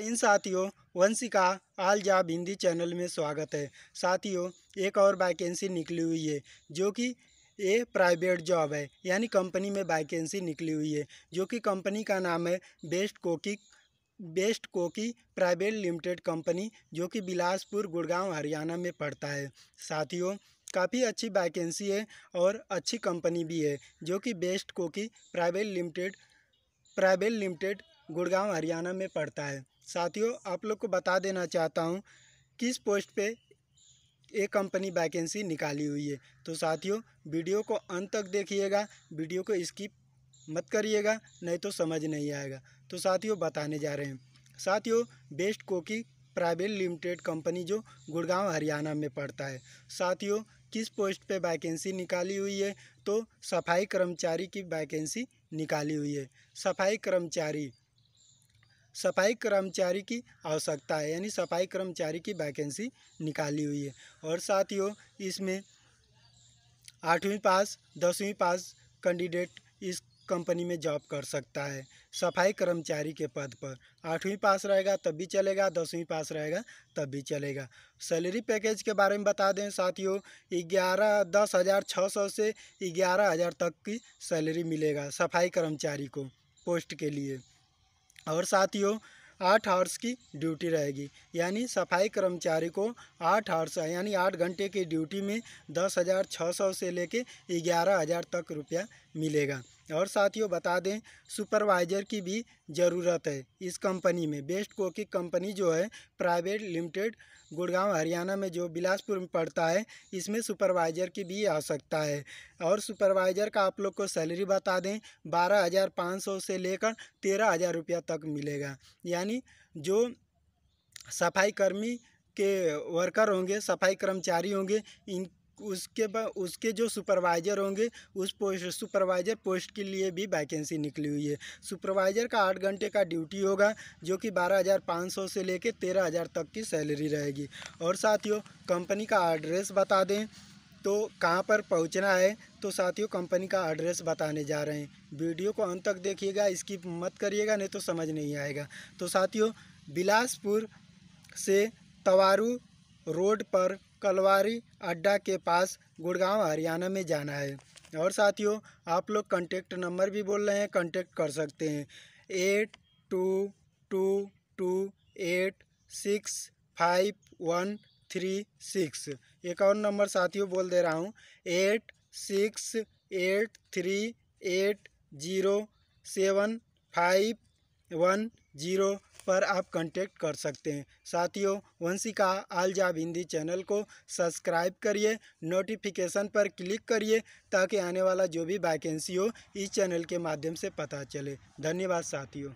इन साथियों वंशी का आल जाब हिंदी चैनल में स्वागत है साथियों एक और वैकेंसी निकली हुई है जो कि ये प्राइवेट जॉब है यानी कंपनी में वैकेंसी निकली हुई है जो कि कंपनी का नाम है बेस्ट कोकिक बेस्ट कोकी प्राइवेट लिमिटेड कंपनी जो कि बिलासपुर गुड़गांव हरियाणा में पड़ता है साथियों काफ़ी अच्छी वैकेंसी है और अच्छी कंपनी भी है जो कि बेस्ट कोकी private limited private limited Gurgaon Haryana में पड़ता है साथियों आप लोग को बता देना चाहता हूँ किस पोस्ट पे ये कंपनी वैकेंसी निकाली हुई है तो साथियों वीडियो को अंत तक देखिएगा वीडियो को स्किप मत करिएगा नहीं तो समझ नहीं आएगा तो साथियों बताने जा रहे हैं साथियों बेस्ट कोकी प्राइवेट लिमिटेड कंपनी जो गुड़गांव हरियाणा में पड़ता है साथियों किस पोस्ट पे वैकेंसी निकाली हुई है तो सफाई कर्मचारी की वैकेंसी निकाली हुई है सफाई कर्मचारी सफाई कर्मचारी की आवश्यकता है यानी सफाई कर्मचारी की वैकेंसी निकाली हुई है और साथियों इसमें आठवीं पास दसवीं पास कैंडिडेट इस कंपनी में जॉब कर सकता है सफाई कर्मचारी के पद पर आठवीं पास रहेगा तब भी चलेगा दसवीं पास रहेगा तब भी चलेगा सैलरी पैकेज के बारे में बता दें साथियों ग्यारह दस हज़ार छः सौ से ग्यारह हज़ार तक की सैलरी मिलेगा सफाई कर्मचारी को पोस्ट के लिए और साथियों आठ आवर्स की ड्यूटी रहेगी यानी सफाई कर्मचारी को आठ आवर्स यानी आठ घंटे की ड्यूटी में दस हज़ार छः सौ से लेके ग्यारह हज़ार तक रुपया मिलेगा और साथियों बता दें सुपरवाइज़र की भी ज़रूरत है इस कंपनी में बेस्ट कोकी कंपनी जो है प्राइवेट लिमिटेड गुड़गांव हरियाणा में जो बिलासपुर में पड़ता है इसमें सुपरवाइज़र की भी आवश्यकता है और सुपरवाइज़र का आप लोग को सैलरी बता दें बारह हज़ार पाँच सौ से लेकर तेरह हज़ार रुपया तक मिलेगा यानी जो सफाई कर्मी के वर्कर होंगे सफाई कर्मचारी होंगे इन उसके उसके जो सुपरवाइज़र होंगे उस पोस्ट सुपरवाइज़र पोस्ट के लिए भी वैकेंसी निकली हुई है सुपरवाइज़र का आठ घंटे का ड्यूटी होगा जो कि बारह हज़ार पाँच सौ से लेकर तेरह हज़ार तक की सैलरी रहेगी और साथियों कंपनी का एड्रेस बता दें तो कहाँ पर पहुँचना है तो साथियों कंपनी का एड्रेस बताने जा रहे हैं वीडियो को अंत तक देखिएगा इसकी मत करिएगा नहीं तो समझ नहीं आएगा तो साथियों बिलासपुर से तवारू रोड पर कलवारी अड्डा के पास गुड़गांव हरियाणा में जाना है और साथियों आप लोग कॉन्टेक्ट नंबर भी बोल रहे हैं कॉन्टेक्ट कर सकते हैं eight two two two eight six five one three six एक और नंबर साथियों बोल दे रहा हूँ eight six eight three eight zero seven five one zero पर आप कांटेक्ट कर सकते हैं साथियों वंशिका आलजाब हिंदी चैनल को सब्सक्राइब करिए नोटिफिकेशन पर क्लिक करिए ताकि आने वाला जो भी वैकेंसी हो इस चैनल के माध्यम से पता चले धन्यवाद साथियों